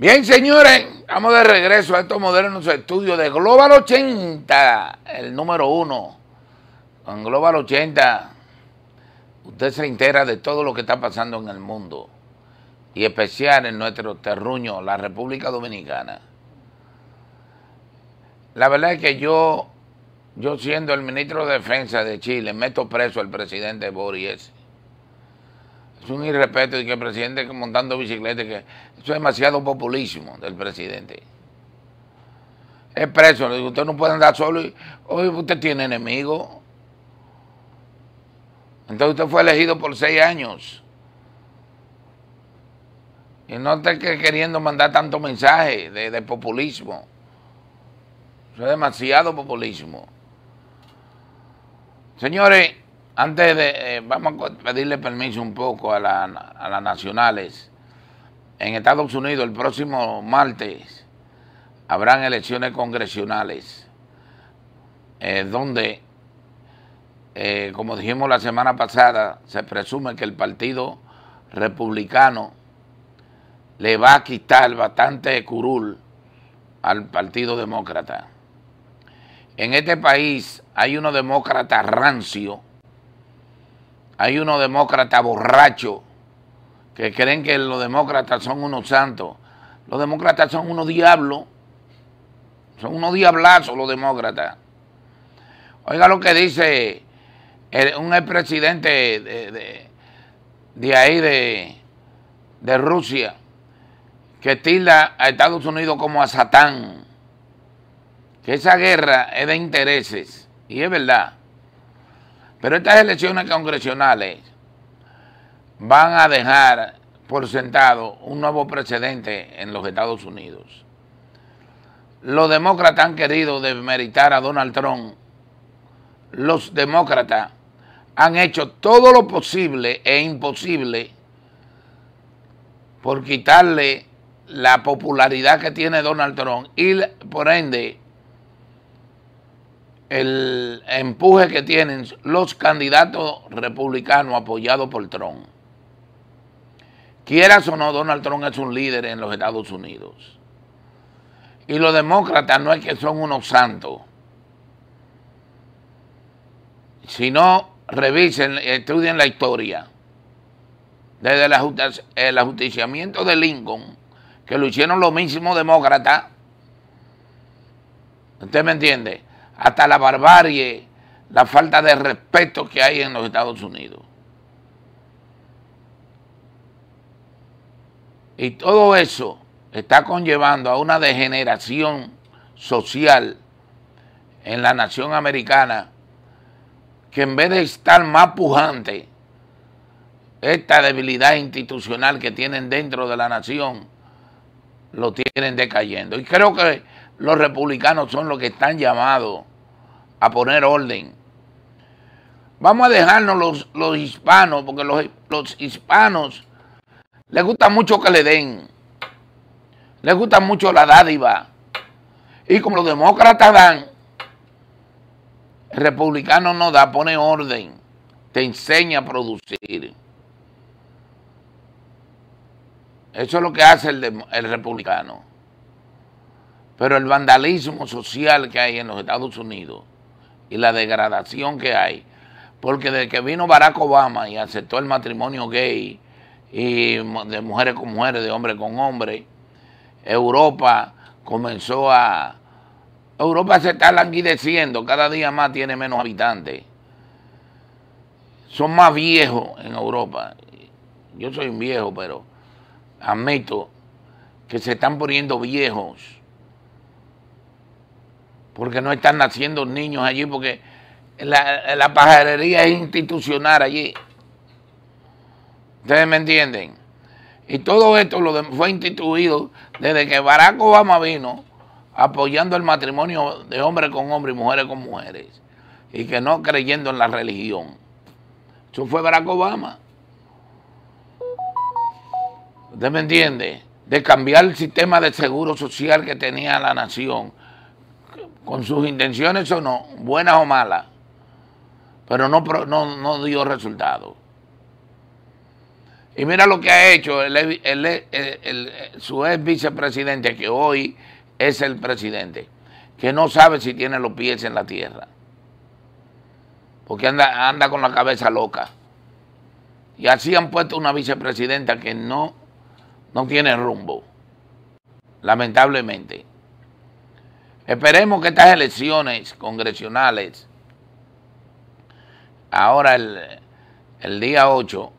Bien, señores, vamos de regreso a estos modernos estudio de Global 80, el número uno. Con Global 80, usted se entera de todo lo que está pasando en el mundo y especial en nuestro terruño, la República Dominicana. La verdad es que yo, yo siendo el ministro de Defensa de Chile, meto preso al presidente Boris es un irrespeto de que el presidente montando bicicleta, eso es demasiado populismo del presidente. Es preso, usted no puede andar solo y hoy usted tiene enemigos. Entonces usted fue elegido por seis años. Y no está queriendo mandar tanto mensaje de, de populismo. Eso es demasiado populismo. Señores, antes de, eh, vamos a pedirle permiso un poco a, las nacionales. En Estados Unidos el próximo martes habrán elecciones congresionales, eh, donde, eh, como dijimos la semana pasada, se presume que el Partido Republicano le va a quitar bastante curul al Partido Demócrata. En este país hay unos demócratas rancio hay unos demócratas borrachos que creen que los demócratas son unos santos. Los demócratas son unos diablos. Son unos diablazos los demócratas. Oiga lo que dice un expresidente de, de, de, ahí, de, de Rusia, que tilda a Estados Unidos como a Satán. Que esa guerra es de intereses. Y es verdad. Pero estas elecciones congresionales van a dejar por sentado un nuevo precedente en los Estados Unidos. Los demócratas han querido desmeritar a Donald Trump. Los demócratas han hecho todo lo posible e imposible por quitarle la popularidad que tiene Donald Trump y por ende el empuje que tienen los candidatos republicanos apoyados por Trump. Quieras o no, Donald Trump es un líder en los Estados Unidos. Y los demócratas no es que son unos santos. Si no, revisen, estudien la historia. Desde el, el ajusticiamiento de Lincoln, que lo hicieron los mismos demócratas. ¿Usted me entiende? hasta la barbarie, la falta de respeto que hay en los Estados Unidos. Y todo eso está conllevando a una degeneración social en la nación americana que en vez de estar más pujante, esta debilidad institucional que tienen dentro de la nación, lo tienen decayendo. Y creo que los republicanos son los que están llamados a poner orden. Vamos a dejarnos los, hispanos, porque los, los hispanos les gusta mucho que le den. Les gusta mucho la dádiva. Y como los demócratas dan, el republicano no da, pone orden, te enseña a producir. Eso es lo que hace el, el republicano. Pero el vandalismo social que hay en los Estados Unidos y la degradación que hay. Porque desde que vino Barack Obama y aceptó el matrimonio gay y de mujeres con mujeres, de hombre con hombre, Europa comenzó a... Europa se está languideciendo, cada día más tiene menos habitantes. Son más viejos en Europa. Yo soy un viejo, pero admito que se están poniendo viejos porque no están naciendo niños allí, porque la, pajarería es institucional allí. ¿Ustedes me entienden? Y todo esto lo fue instituido desde que Barack Obama vino apoyando el matrimonio de hombre con hombre y mujeres con mujeres, y que no creyendo en la religión. Eso fue Barack Obama. ¿Usted me entiende? De cambiar el sistema de seguro social que tenía la nación con sus intenciones o no, buenas o malas, pero no, dio resultado. Y mira lo que ha hecho su ex vicepresidente, que hoy es el presidente, que no sabe si tiene los pies en la tierra, porque anda, anda con la cabeza loca. Y así han puesto una vicepresidenta que no, no tiene rumbo, lamentablemente. Esperemos que estas elecciones congresionales, ahora el, día 8,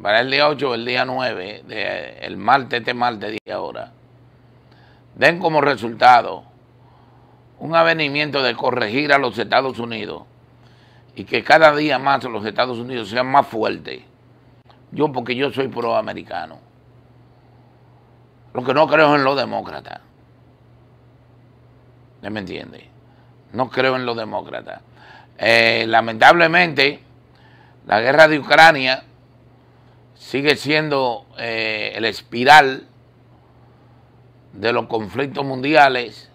para el día 8 o el día 9, el martes, este martes, día ahora, den como resultado un avenimiento de corregir a los Estados Unidos y que cada día más los Estados Unidos sean más fuertes. Yo, porque yo soy proamericano. Lo que no creo en los demócratas. ¿No me entiende? No creo en los demócratas. Eh, lamentablemente, la guerra de Ucrania sigue siendo eh, el espiral de los conflictos mundiales.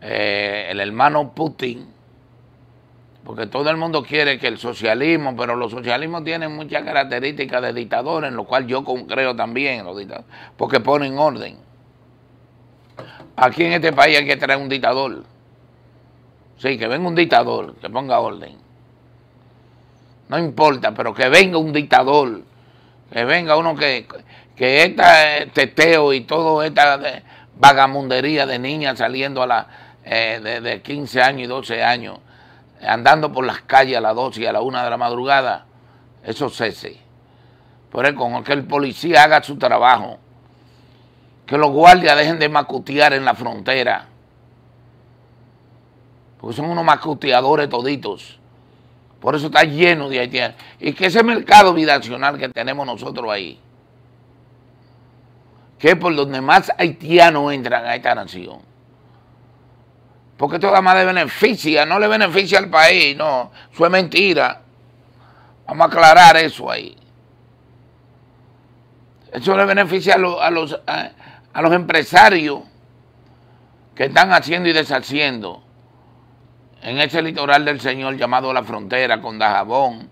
Eh, el hermano Putin, porque todo el mundo quiere que el socialismo, pero los socialismos tienen muchas características de dictadores, en lo cual yo creo también, los porque ponen orden. Aquí en este país hay que traer un dictador. Sí, que venga un dictador, que ponga orden. No importa, pero que venga un dictador, que venga uno que, que esta eh, teteo y toda esta eh, vagamundería de niñas saliendo a la eh, de, 15 años y 12 años, andando por las calles a las 12 y a la 1 de la madrugada, eso cese. Pero con que el policía haga su trabajo que los guardias dejen de macutear en la frontera. Porque son unos macuteadores toditos. Por eso está lleno de haitianos. Y que ese mercado bidacional que tenemos nosotros ahí, que es por donde más haitianos entran a esta nación. Porque esto más le beneficia, no le beneficia al país, no. Eso es mentira. Vamos a aclarar eso ahí. Eso le beneficia a los, a los empresarios que están haciendo y deshaciendo en ese litoral del Señor llamado La Frontera con Dajabón,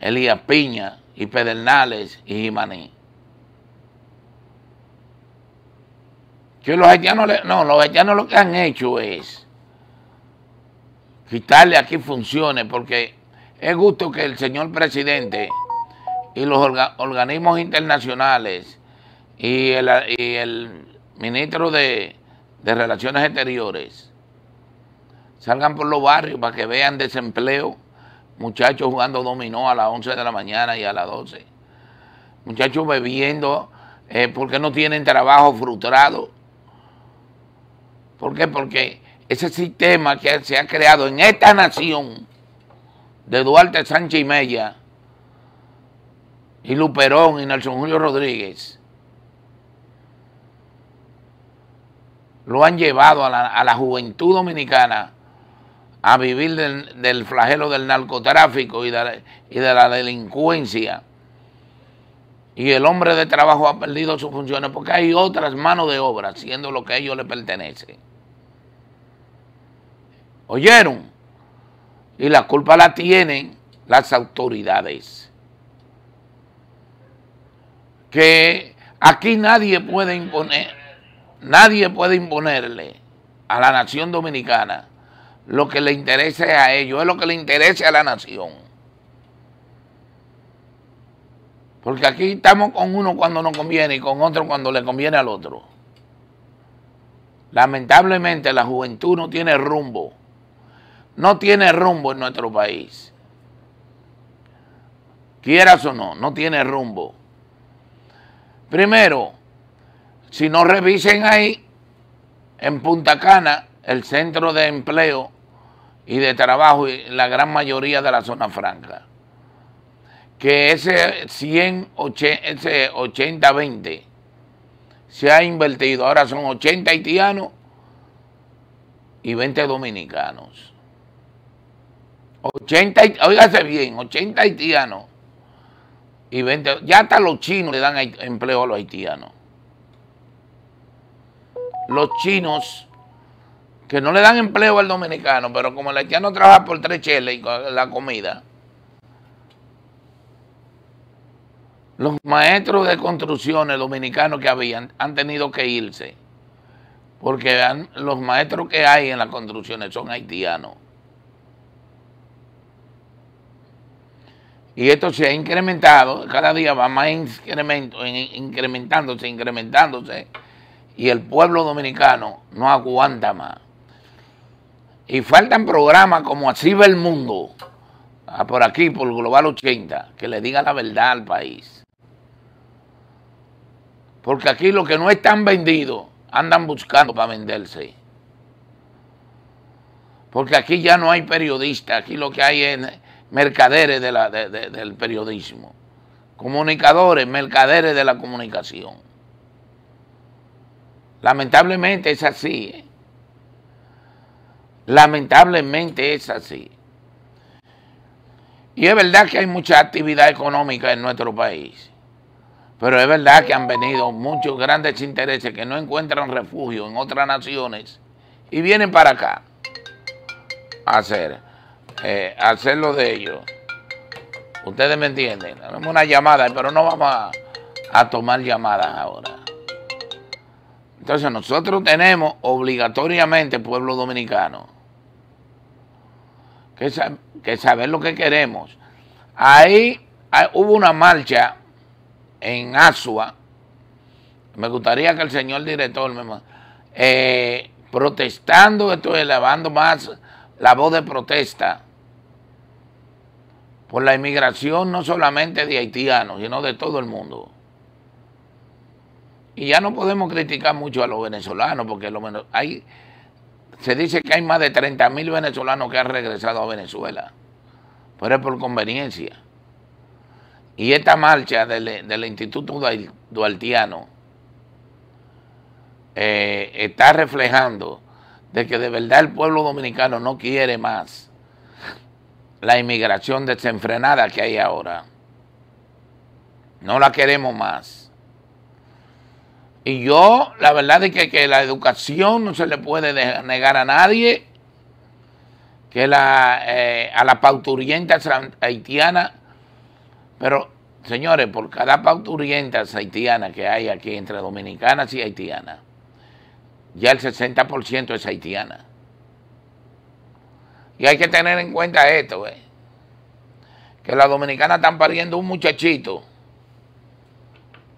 Elías Piña y Pedernales y Jimaní. Que los haitianos, no, los haitianos lo que han hecho es quitarle aquí funciones porque es gusto que el señor presidente y los organismos internacionales y el, ministro de, Relaciones Exteriores salgan por los barrios para que vean desempleo, muchachos jugando dominó a las 11 de la mañana y a las 12, muchachos bebiendo eh, porque no tienen trabajo frustrado. ¿Por qué? Porque ese sistema que se ha creado en esta nación de Duarte Sánchez y Mella y Luperón y Nelson Julio Rodríguez lo han llevado a la, juventud dominicana a vivir del, flagelo del narcotráfico y de, la delincuencia. Y el hombre de trabajo ha perdido sus funciones porque hay otras manos de obra siendo lo que a ellos le pertenece. ¿Oyeron? Y la culpa la tienen las autoridades. Que aquí nadie puede imponer, Nadie puede imponerle a la nación dominicana lo que le interese a ellos, es lo que le interese a la nación. Porque aquí estamos con uno cuando nos conviene y con otro cuando le conviene al otro. Lamentablemente la juventud no tiene rumbo. No tiene rumbo en nuestro país. Quieras o no, no tiene rumbo. Primero, si no revisen ahí, en Punta Cana, el centro de empleo y de trabajo, y la gran mayoría de la zona franca, que ese 80-20 se ha invertido. Ahora son 80 haitianos y 20 dominicanos. 80, bien, 80 haitianos y 20. Ya hasta los chinos le dan empleo a los haitianos los chinos que no le dan empleo al dominicano, pero como el haitiano trabaja por tres cheles y la comida, los maestros de construcciones dominicanos que habían han tenido que irse, porque los maestros que hay en las construcciones son haitianos. Y esto se ha incrementado, cada día va más incrementándose, incrementándose y el pueblo dominicano no aguanta más. Y faltan programas como Así ve el mundo, ah, por aquí, por Global 80, que le diga la verdad al país. Porque aquí los que no están vendidos andan buscando para venderse. Porque aquí ya no hay periodistas, aquí lo que hay es mercaderes del periodismo, comunicadores, mercaderes de la comunicación. Lamentablemente es así. ¿eh? Lamentablemente es así. Y es verdad que hay mucha actividad económica en nuestro país, pero es verdad que han venido muchos grandes intereses que no encuentran refugio en otras naciones y vienen para acá a hacer, eh, hacer lo de ellos. Ustedes me entienden. Hacemos una llamada, pero no vamos a tomar llamadas ahora. Entonces nosotros tenemos obligatoriamente, pueblo dominicano, que, saber lo que queremos. Ahí ah, hubo una marcha en Asua. Me gustaría que el señor director me... Eh, protestando, estoy elevando más la voz de protesta por la inmigración no solamente de haitianos, sino de todo el mundo. Y ya no podemos criticar mucho a los venezolanos, porque lo menos hay, se dice que hay más de 30.000 venezolanos que han regresado a Venezuela, pero es por conveniencia. Y esta marcha del, Instituto Dualtiano eh, está reflejando de que de verdad el pueblo dominicano no quiere más la inmigración desenfrenada que hay ahora. No la queremos más y yo, la verdad es que, la educación no se le puede negar a nadie, que la, eh, a la pauturienta haitiana, pero señores, por cada pauturienta haitiana que hay aquí entre dominicanas y haitianas, ya el 60% es haitiana. Y hay que tener en cuenta esto, eh, que las dominicanas están pariendo un muchachito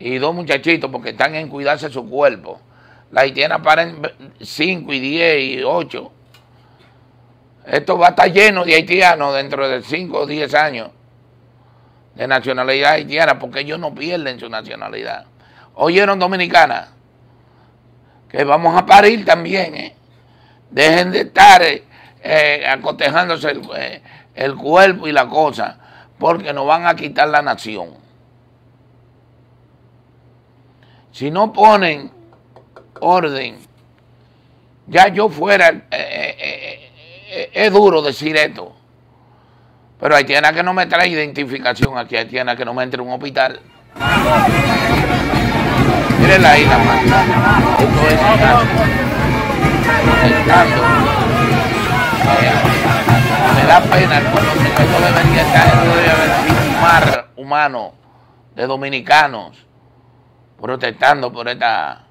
y dos muchachitos porque están en cuidarse su cuerpo. La haitiana para 5 y 10 y 8. Esto va a estar lleno de haitianos dentro de 5 o 10 años de nacionalidad haitiana porque ellos no pierden su nacionalidad. Oyeron dominicanas? que vamos a parir también. ¿eh? Dejen de estar eh, eh, acotejándose el, eh, el cuerpo y la cosa porque nos van a quitar la nación si no ponen orden, ya yo fuera, eh, eh, eh, es duro decir esto, pero haitiana que no me traen identificación aquí, haitiana que no me entre a un hospital. Miren ahí la mano. Esto es Estando. Me da pena el pueblo que no debería estar, humano, de dominicanos protestando por esta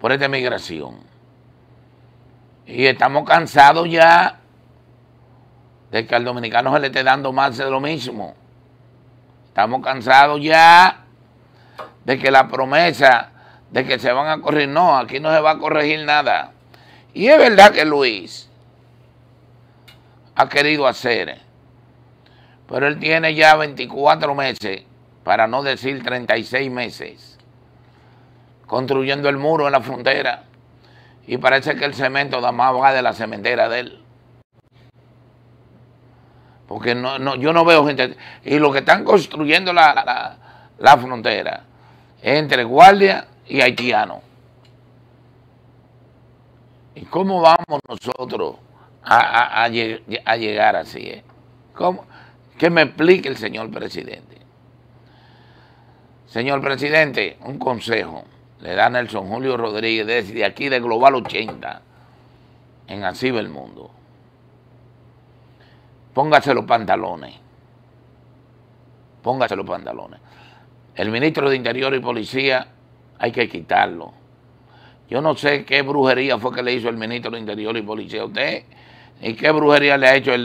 por esta migración. Y estamos cansados ya de que al dominicano se le esté dando más de lo mismo. Estamos cansados ya de que la promesa de que se van a corregir, no, aquí no se va a corregir nada. Y es verdad que Luis ha querido hacer, pero él tiene ya 24 meses para no decir 36 meses, construyendo el muro en la frontera. Y parece que el cemento da más va de la cementera de él. Porque yo no veo gente. Y lo que están construyendo la, la, frontera entre guardia y haitiano. ¿Y cómo vamos nosotros a, llegar así? Eh? ¿Qué me explique el señor presidente. Señor presidente, un consejo le da Nelson Julio Rodríguez desde aquí de Global 80 en Así el Mundo. Póngase los pantalones. Póngase los pantalones. El ministro de Interior y Policía hay que quitarlo. Yo no sé qué brujería fue que le hizo el ministro de Interior y Policía a usted, y qué brujería le ha hecho el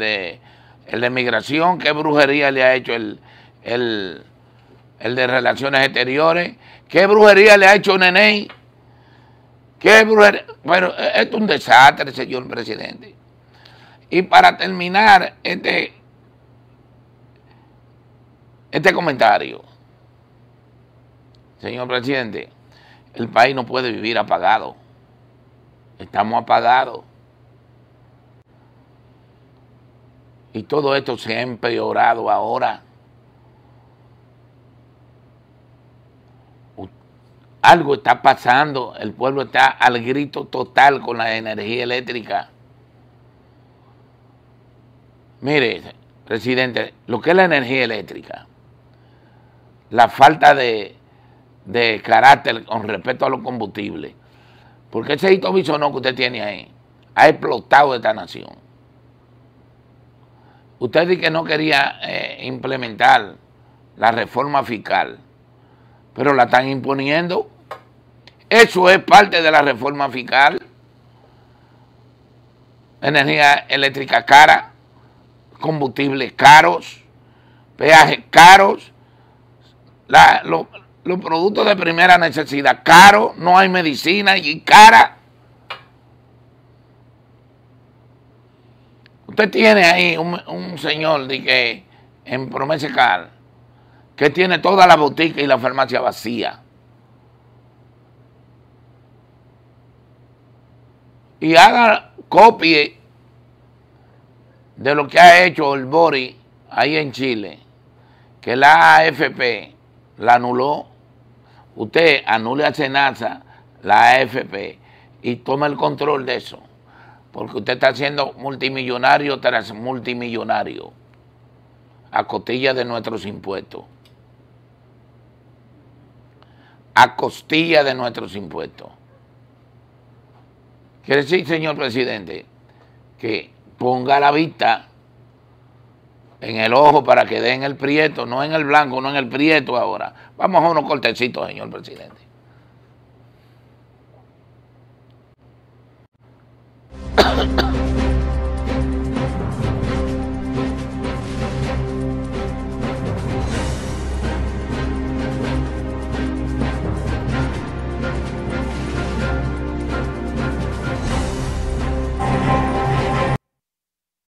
de Migración, qué brujería le ha hecho el, el de Relaciones Exteriores. ¿Qué brujería le ha hecho Nené, ¿Qué brujería? Bueno, e-, esto es un desastre, señor presidente. Y para terminar este, este comentario, señor presidente, el país no puede vivir apagado. Estamos apagados. Y todo esto se ha empeorado ahora. algo está pasando, el pueblo está al grito total con la energía eléctrica. Mire, presidente, lo que es la energía eléctrica, la falta de, carácter con respecto a los combustibles, porque ese hito bisonó que usted tiene ahí ha explotado esta nación. Usted dice que no quería eh, implementar la reforma fiscal, pero la están imponiendo. Eso es parte de la reforma fiscal. Energía eléctrica cara, combustibles caros, peajes caros, los productos de primera necesidad caros, no hay medicina y cara. Usted tiene ahí un, señor que, en Promesa que tiene toda la botica y la farmacia vacía. y haga, copie de lo que ha hecho el Bori ahí en Chile, que la AFP la anuló. Usted anule a Senasa la AFP y toma el control de eso, porque usted está siendo multimillonario tras multimillonario a costilla de nuestros impuestos. A costilla de nuestros impuestos. Quiere decir, señor presidente, que ponga la vista en el ojo para que den el prieto, no en el blanco, no en el prieto ahora. Vamos a unos cortecitos, señor presidente.